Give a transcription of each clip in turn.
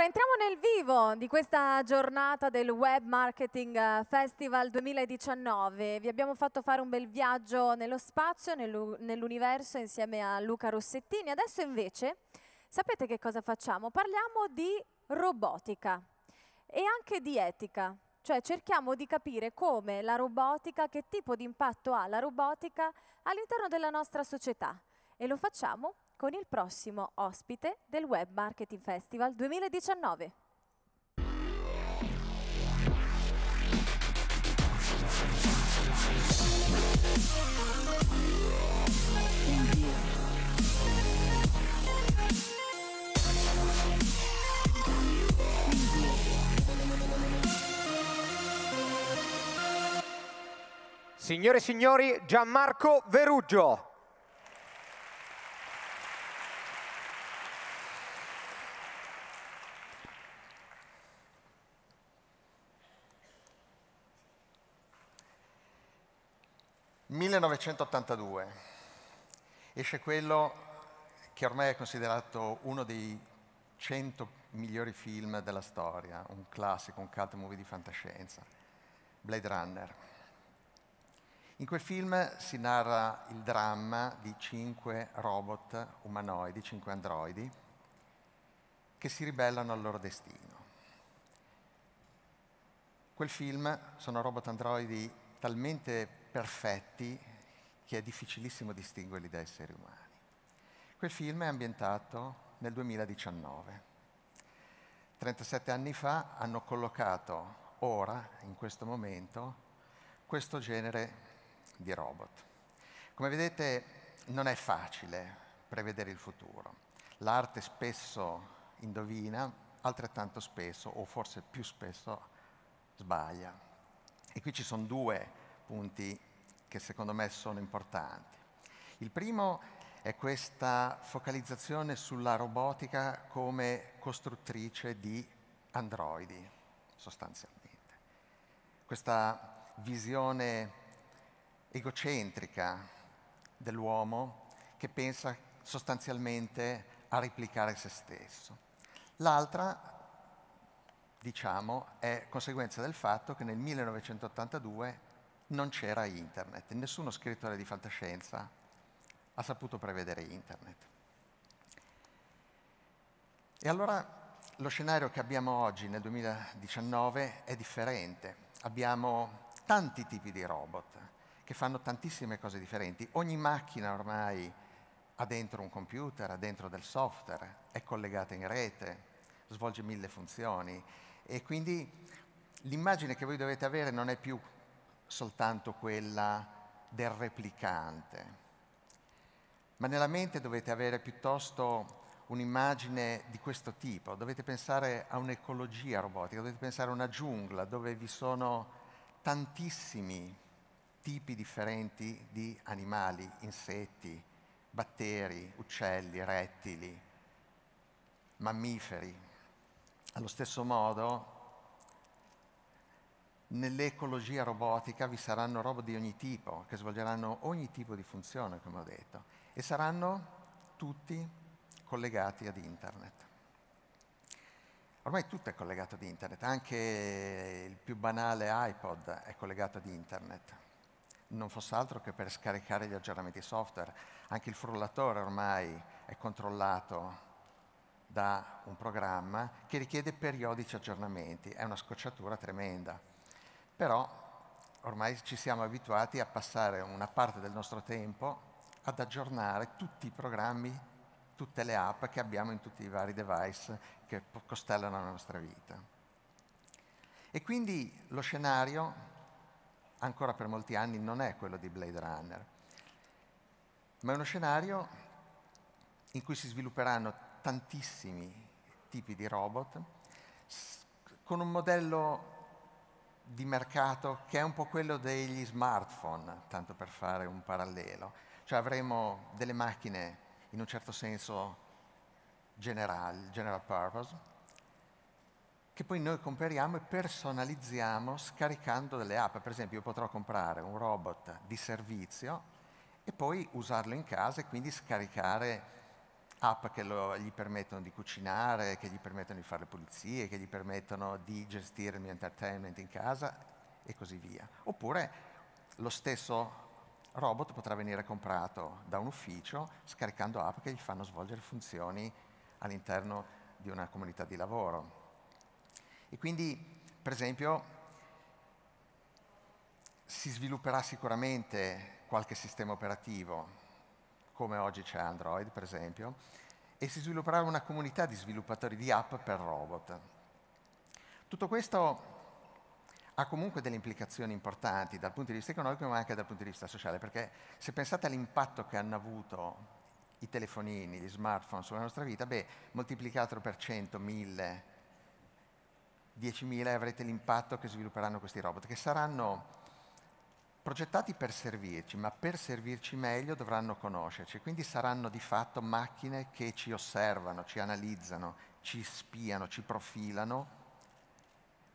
Allora, entriamo nel vivo di questa giornata del Web Marketing eh, Festival 2019. Vi abbiamo fatto fare un bel viaggio nello spazio, nell'universo, insieme a Luca Rossettini. Adesso invece, sapete che cosa facciamo? Parliamo di robotica e anche di etica. Cioè cerchiamo di capire come la robotica, che tipo di impatto ha la robotica all'interno della nostra società. E lo facciamo con il prossimo ospite del Web Marketing Festival 2019. Signore e signori, Gianmarco Veruggio. 1982 esce quello che ormai è considerato uno dei 100 migliori film della storia, un classico, un cult movie di fantascienza, Blade Runner. In quel film si narra il dramma di cinque robot umanoidi, cinque androidi, che si ribellano al loro destino. Quel film sono robot androidi talmente perfetti che è difficilissimo distinguerli da esseri umani. Quel film è ambientato nel 2019. 37 anni fa hanno collocato ora, in questo momento, questo genere di robot. Come vedete non è facile prevedere il futuro. L'arte spesso indovina, altrettanto spesso, o forse più spesso, sbaglia. E qui ci sono due punti che secondo me sono importanti. Il primo è questa focalizzazione sulla robotica come costruttrice di androidi, sostanzialmente. Questa visione egocentrica dell'uomo che pensa sostanzialmente a replicare se stesso. L'altra, diciamo, è conseguenza del fatto che nel 1982 non c'era internet, nessuno scrittore di fantascienza ha saputo prevedere internet. E allora lo scenario che abbiamo oggi nel 2019 è differente. Abbiamo tanti tipi di robot che fanno tantissime cose differenti. Ogni macchina ormai ha dentro un computer, ha dentro del software, è collegata in rete, svolge mille funzioni e quindi l'immagine che voi dovete avere non è più soltanto quella del replicante, ma nella mente dovete avere piuttosto un'immagine di questo tipo, dovete pensare a un'ecologia robotica, dovete pensare a una giungla dove vi sono tantissimi tipi differenti di animali, insetti, batteri, uccelli, rettili, mammiferi. Allo stesso modo Nell'ecologia robotica vi saranno robot di ogni tipo, che svolgeranno ogni tipo di funzione, come ho detto, e saranno tutti collegati ad internet. Ormai tutto è collegato ad internet, anche il più banale iPod è collegato ad internet, non fosse altro che per scaricare gli aggiornamenti software. Anche il frullatore ormai è controllato da un programma che richiede periodici aggiornamenti, è una scocciatura tremenda. Però ormai ci siamo abituati a passare una parte del nostro tempo ad aggiornare tutti i programmi, tutte le app che abbiamo in tutti i vari device che costellano la nostra vita. E quindi lo scenario, ancora per molti anni, non è quello di Blade Runner, ma è uno scenario in cui si svilupperanno tantissimi tipi di robot con un modello di mercato che è un po' quello degli smartphone, tanto per fare un parallelo. Cioè avremo delle macchine in un certo senso general, general purpose, che poi noi compriamo e personalizziamo scaricando delle app. Per esempio io potrò comprare un robot di servizio e poi usarlo in casa e quindi scaricare app che lo, gli permettono di cucinare, che gli permettono di fare le pulizie, che gli permettono di gestire il mio entertainment in casa e così via. Oppure lo stesso robot potrà venire comprato da un ufficio scaricando app che gli fanno svolgere funzioni all'interno di una comunità di lavoro. E quindi, per esempio, si svilupperà sicuramente qualche sistema operativo come oggi c'è Android per esempio, e si svilupperà una comunità di sviluppatori di app per robot. Tutto questo ha comunque delle implicazioni importanti dal punto di vista economico ma anche dal punto di vista sociale, perché se pensate all'impatto che hanno avuto i telefonini, gli smartphone sulla nostra vita, beh, moltiplicatelo per 100, 1000, 10.000 avrete l'impatto che svilupperanno questi robot, che saranno progettati per servirci, ma per servirci meglio dovranno conoscerci, quindi saranno di fatto macchine che ci osservano, ci analizzano, ci spiano, ci profilano,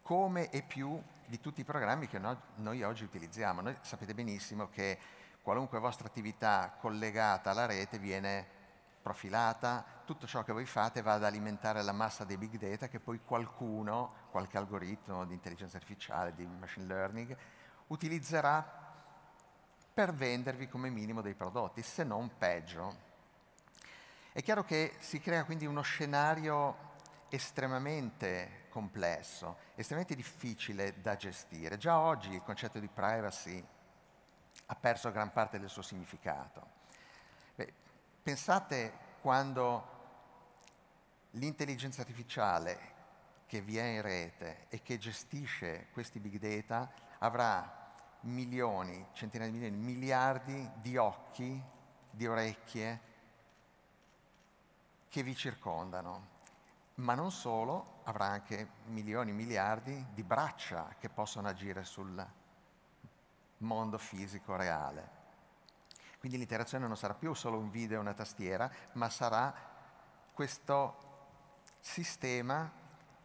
come e più di tutti i programmi che no, noi oggi utilizziamo. Noi sapete benissimo che qualunque vostra attività collegata alla rete viene profilata, tutto ciò che voi fate va ad alimentare la massa dei big data che poi qualcuno, qualche algoritmo di intelligenza artificiale, di machine learning, utilizzerà per vendervi come minimo dei prodotti, se non peggio. È chiaro che si crea quindi uno scenario estremamente complesso, estremamente difficile da gestire. Già oggi il concetto di privacy ha perso gran parte del suo significato. Beh, pensate quando l'intelligenza artificiale che vi è in rete e che gestisce questi big data avrà milioni, centinaia di milioni, miliardi di occhi, di orecchie che vi circondano. Ma non solo, avrà anche milioni, miliardi di braccia che possono agire sul mondo fisico reale. Quindi l'interazione non sarà più solo un video e una tastiera, ma sarà questo sistema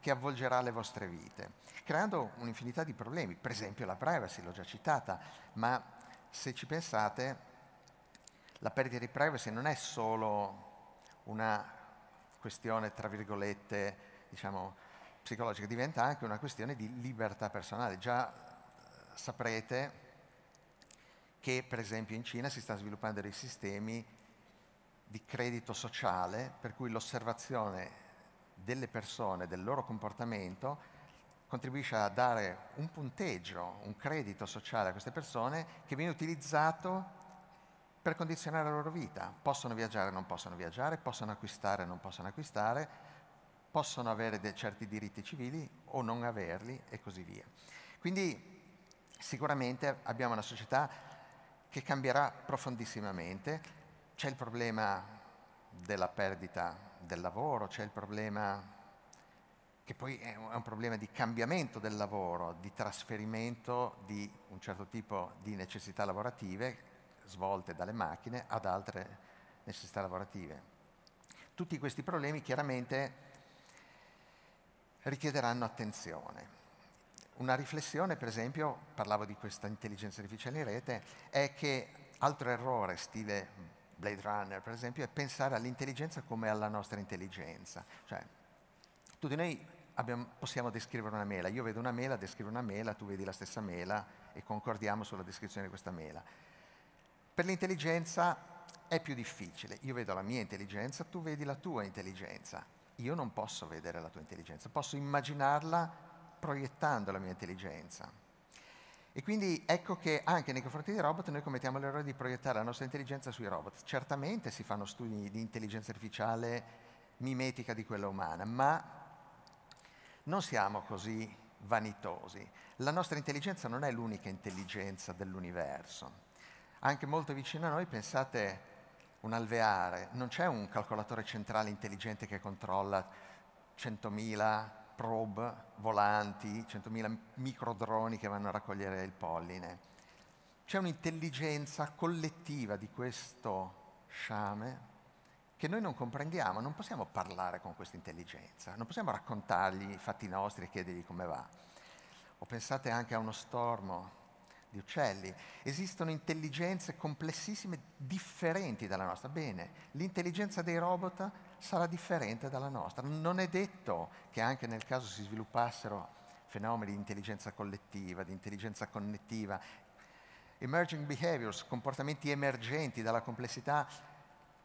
che avvolgerà le vostre vite, creando un'infinità di problemi, per esempio la privacy, l'ho già citata, ma se ci pensate la perdita di privacy non è solo una questione, tra virgolette, diciamo, psicologica, diventa anche una questione di libertà personale. Già eh, saprete che per esempio in Cina si stanno sviluppando dei sistemi di credito sociale per cui l'osservazione delle persone, del loro comportamento, contribuisce a dare un punteggio, un credito sociale a queste persone che viene utilizzato per condizionare la loro vita. Possono viaggiare o non possono viaggiare, possono acquistare o non possono acquistare, possono avere certi diritti civili o non averli e così via. Quindi sicuramente abbiamo una società che cambierà profondissimamente, c'è il problema della perdita del lavoro, c'è il problema che poi è un problema di cambiamento del lavoro, di trasferimento di un certo tipo di necessità lavorative svolte dalle macchine ad altre necessità lavorative. Tutti questi problemi chiaramente richiederanno attenzione. Una riflessione, per esempio, parlavo di questa intelligenza artificiale in rete, è che altro errore stile Blade Runner per esempio, è pensare all'intelligenza come alla nostra intelligenza. Cioè, tutti noi abbiamo, possiamo descrivere una mela, io vedo una mela, descrivo una mela, tu vedi la stessa mela e concordiamo sulla descrizione di questa mela. Per l'intelligenza è più difficile, io vedo la mia intelligenza, tu vedi la tua intelligenza. Io non posso vedere la tua intelligenza, posso immaginarla proiettando la mia intelligenza. E quindi ecco che anche nei confronti dei robot noi commettiamo l'errore di proiettare la nostra intelligenza sui robot. Certamente si fanno studi di intelligenza artificiale mimetica di quella umana, ma non siamo così vanitosi. La nostra intelligenza non è l'unica intelligenza dell'universo. Anche molto vicino a noi, pensate un alveare, non c'è un calcolatore centrale intelligente che controlla 100.000 probe volanti, 100.000 microdroni che vanno a raccogliere il polline. C'è un'intelligenza collettiva di questo sciame che noi non comprendiamo, non possiamo parlare con questa intelligenza, non possiamo raccontargli i fatti nostri e chiedergli come va. O pensate anche a uno stormo di uccelli. Esistono intelligenze complessissime differenti dalla nostra. Bene, l'intelligenza dei robot sarà differente dalla nostra. Non è detto che anche nel caso si sviluppassero fenomeni di intelligenza collettiva, di intelligenza connettiva, emerging behaviors, comportamenti emergenti dalla complessità,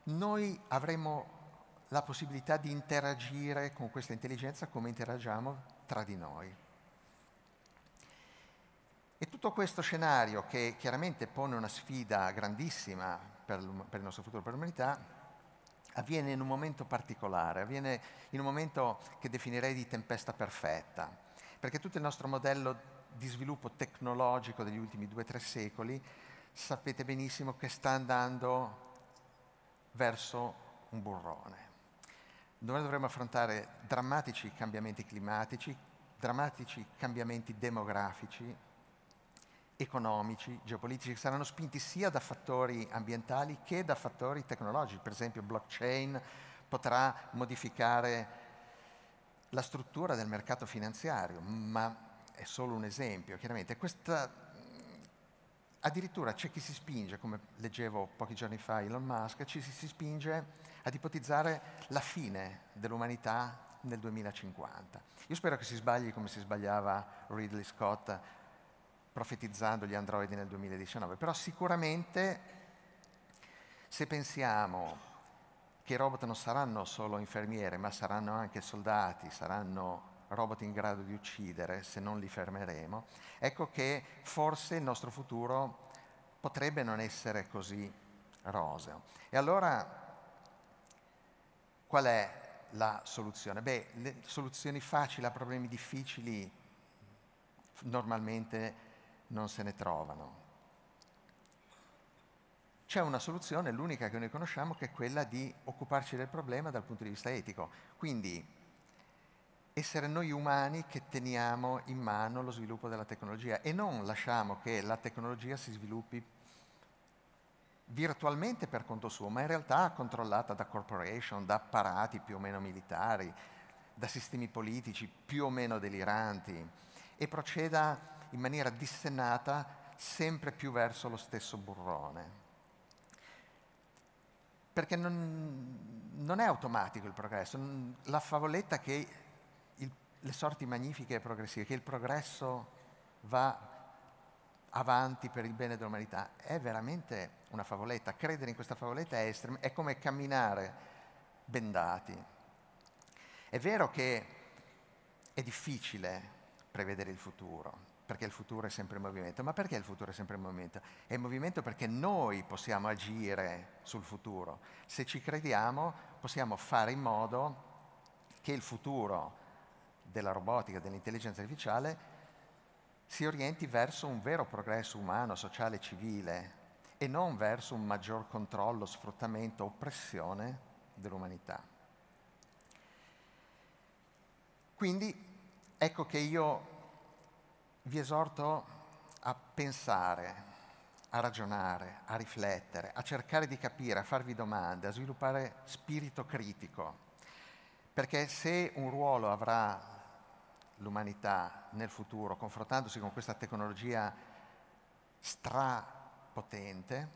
noi avremo la possibilità di interagire con questa intelligenza come interagiamo tra di noi. E tutto questo scenario che chiaramente pone una sfida grandissima per, per il nostro futuro, per l'umanità, avviene in un momento particolare, avviene in un momento che definirei di tempesta perfetta, perché tutto il nostro modello di sviluppo tecnologico degli ultimi due o tre secoli sapete benissimo che sta andando verso un burrone. Noi dovremo affrontare drammatici cambiamenti climatici, drammatici cambiamenti demografici, economici, geopolitici, che saranno spinti sia da fattori ambientali che da fattori tecnologici. Per esempio blockchain potrà modificare la struttura del mercato finanziario, ma è solo un esempio, chiaramente. Questa, addirittura c'è chi si spinge, come leggevo pochi giorni fa Elon Musk, ci si spinge ad ipotizzare la fine dell'umanità nel 2050. Io spero che si sbagli come si sbagliava Ridley Scott profetizzando gli androidi nel 2019, però sicuramente se pensiamo che i robot non saranno solo infermiere, ma saranno anche soldati, saranno robot in grado di uccidere se non li fermeremo, ecco che forse il nostro futuro potrebbe non essere così roseo. E allora qual è la soluzione? Beh, le soluzioni facili a problemi difficili normalmente non se ne trovano. C'è una soluzione, l'unica che noi conosciamo, che è quella di occuparci del problema dal punto di vista etico. Quindi essere noi umani che teniamo in mano lo sviluppo della tecnologia e non lasciamo che la tecnologia si sviluppi virtualmente per conto suo, ma in realtà controllata da corporation, da apparati più o meno militari, da sistemi politici più o meno deliranti e proceda in maniera dissennata sempre più verso lo stesso burrone. Perché non, non è automatico il progresso. La favoletta che il, le sorti magnifiche e progressive, che il progresso va avanti per il bene dell'umanità, è veramente una favoletta. Credere in questa favoletta è, estrem- è come camminare bendati. È vero che è difficile prevedere il futuro, perché il futuro è sempre in movimento. Ma perché il futuro è sempre in movimento? È in movimento perché noi possiamo agire sul futuro. Se ci crediamo, possiamo fare in modo che il futuro della robotica, dell'intelligenza artificiale, si orienti verso un vero progresso umano, sociale e civile e non verso un maggior controllo, sfruttamento, oppressione dell'umanità. Quindi ecco che io vi esorto a pensare, a ragionare, a riflettere, a cercare di capire, a farvi domande, a sviluppare spirito critico, perché se un ruolo avrà l'umanità nel futuro, confrontandosi con questa tecnologia strapotente,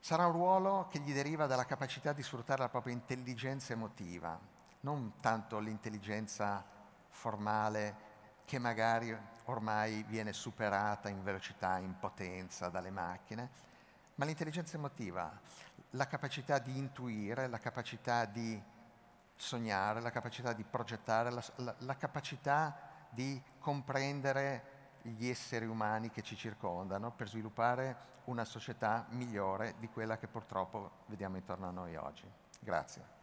sarà un ruolo che gli deriva dalla capacità di sfruttare la propria intelligenza emotiva, non tanto l'intelligenza formale che magari ormai viene superata in velocità, in potenza dalle macchine, ma l'intelligenza emotiva, la capacità di intuire, la capacità di sognare, la capacità di progettare, la, la, la capacità di comprendere gli esseri umani che ci circondano per sviluppare una società migliore di quella che purtroppo vediamo intorno a noi oggi. Grazie.